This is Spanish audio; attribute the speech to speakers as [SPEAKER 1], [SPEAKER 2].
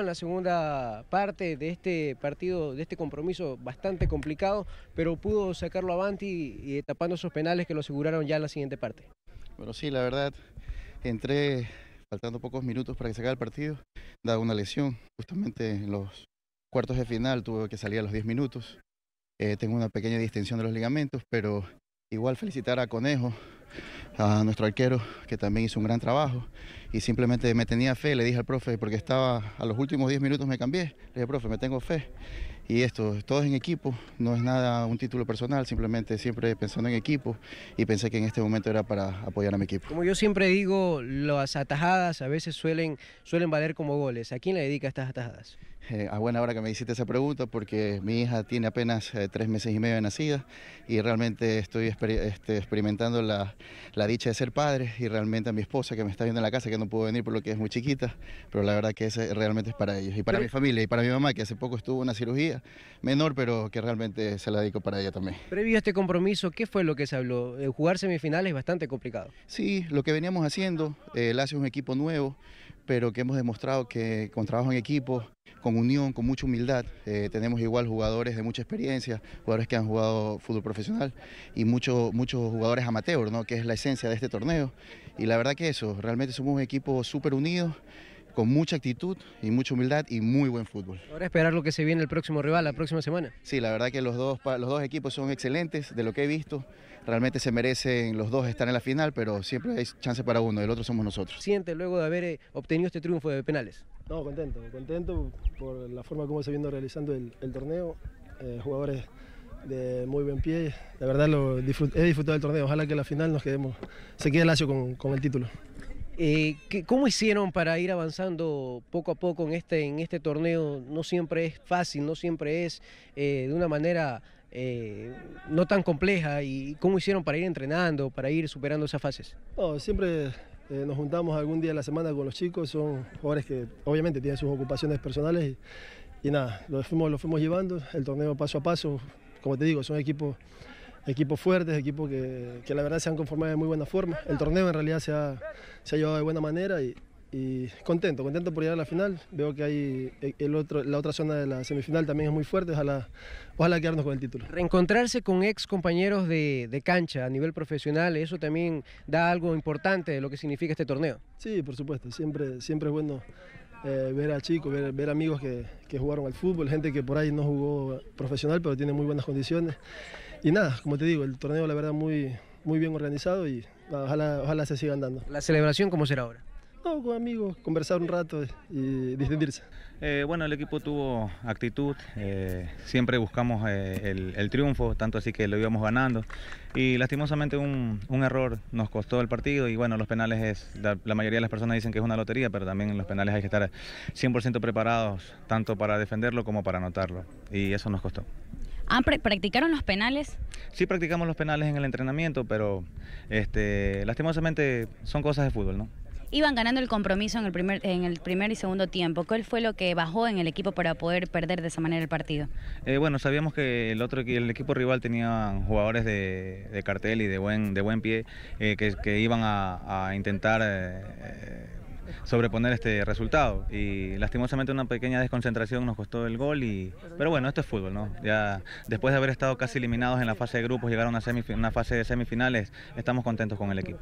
[SPEAKER 1] En la segunda parte de este partido, de este compromiso bastante complicado, pero pudo sacarlo avanti y, tapando esos penales que lo aseguraron ya en la siguiente parte.
[SPEAKER 2] Bueno, sí, la verdad, entré faltando pocos minutos para que se el partido, dado una lesión, justamente en los cuartos de final tuve que salir a los 10 minutos. Eh, tengo una pequeña distensión de los ligamentos, pero igual felicitar a Conejo, a nuestro arquero, que también hizo un gran trabajo y simplemente me tenía fe, le dije al profe, porque estaba a los últimos 10 minutos me cambié, le dije, profe, me tengo fe. Y esto, todo es en equipo, no es nada un título personal, simplemente siempre pensando en equipo y pensé que en este momento era para apoyar a mi equipo.
[SPEAKER 1] Como yo siempre digo, las atajadas a veces suelen, suelen valer como goles. ¿A quién le dedica estas atajadas?
[SPEAKER 2] Eh, a ah, buena hora que me hiciste esa pregunta porque mi hija tiene apenas eh, tres meses y medio de nacida y realmente estoy este, experimentando la, la dicha de ser padre y realmente a mi esposa que me está viendo en la casa que no pudo venir por lo que es muy chiquita, pero la verdad que ese realmente es para ellos y para mi familia y para mi mamá que hace poco estuvo una cirugía menor, pero que realmente se la dedico para ella también.
[SPEAKER 1] Previo a este compromiso, ¿qué fue lo que se habló? Eh, jugar semifinales es bastante complicado.
[SPEAKER 2] Sí, lo que veníamos haciendo, eh, Lazio es un equipo nuevo, pero que hemos demostrado que con trabajo en equipo, con unión, con mucha humildad, eh, tenemos igual jugadores de mucha experiencia, jugadores que han jugado fútbol profesional y muchos muchos jugadores amateurs, ¿no? que es la esencia de este torneo. Y la verdad que eso, realmente somos un equipo súper unido con mucha actitud y mucha humildad y muy buen fútbol.
[SPEAKER 1] Ahora esperar lo que se viene el próximo rival, la próxima semana.
[SPEAKER 2] Sí, la verdad que los dos, los dos equipos son excelentes de lo que he visto. Realmente se merecen los dos estar en la final, pero siempre hay chance para uno, el otro somos nosotros. ¿Siente luego de haber eh, obtenido este triunfo de penales?
[SPEAKER 3] No, contento, contento por la forma como se viene realizando el, torneo. Eh, jugadores de muy buen pie. La verdad lo he disfrutado del torneo. Ojalá que en la final nos quedemos, se quede lacio con el título. Eh, ¿Cómo hicieron para ir avanzando poco a poco en este,
[SPEAKER 1] este torneo? No siempre es fácil, no siempre es eh, de una manera eh, no tan compleja. ¿Y cómo hicieron para ir entrenando, para ir superando esas fases?
[SPEAKER 3] siempre nos juntamos algún día de la semana con los chicos. Son jugadores que obviamente tienen sus ocupaciones personales y, nada, lo fuimos, lo fuimos llevando el torneo paso a paso. Como te digo, son equipos equipos fuertes, equipos que, que, la verdad se han conformado de muy buena forma. El torneo en realidad se ha, se ha llevado de buena manera y, y contento, contento por llegar a la final. Veo que hay eh, el otro, la otra zona de la semifinal también es muy fuerte, ojalá, ojalá quedarnos con el título. Reencontrarse
[SPEAKER 1] con ex compañeros de, cancha a nivel profesional, eso también da algo importante
[SPEAKER 3] de lo que significa este torneo. Sí, por supuesto, siempre, siempre es bueno eh, ver a chicos, ver, amigos que, que, jugaron al fútbol, gente que por ahí no jugó profesional, pero tiene muy buenas condiciones. Y nada, como te digo, el torneo la verdad muy, muy bien organizado y ojalá, ojalá se siga andando ¿La celebración cómo será ahora? No, con pues, amigos, conversar un rato y distendirse.
[SPEAKER 4] Eh, bueno, el equipo tuvo actitud, eh, siempre buscamos eh, el, triunfo, tanto así que lo íbamos ganando. Y lastimosamente un, error nos costó el partido y bueno, los penales es, la, mayoría de las personas dicen que es una lotería, pero también en los penales hay que estar 100% preparados, tanto para defenderlo como para anotarlo. Y eso nos costó.
[SPEAKER 1] Ah, ¿practicaron los penales?
[SPEAKER 4] Sí, practicamos los penales en el entrenamiento, pero este, lastimosamente son cosas de fútbol, ¿no?
[SPEAKER 1] iban ganando el compromiso en el primer, en el primer y segundo tiempo. ¿Cuál fue lo que bajó en el equipo para poder perder de esa manera el partido?
[SPEAKER 4] Eh, bueno, sabíamos que el otro el equipo rival tenía jugadores de, cartel y de buen, de buen pie eh, que, iban a, intentar eh, sobreponer este resultado. Y lastimosamente una pequeña desconcentración nos costó el gol. Y, pero bueno, esto es fútbol, ¿no? Ya después de haber estado casi eliminados en la fase de grupos, llegaron a una fase de semifinales, estamos contentos con el equipo.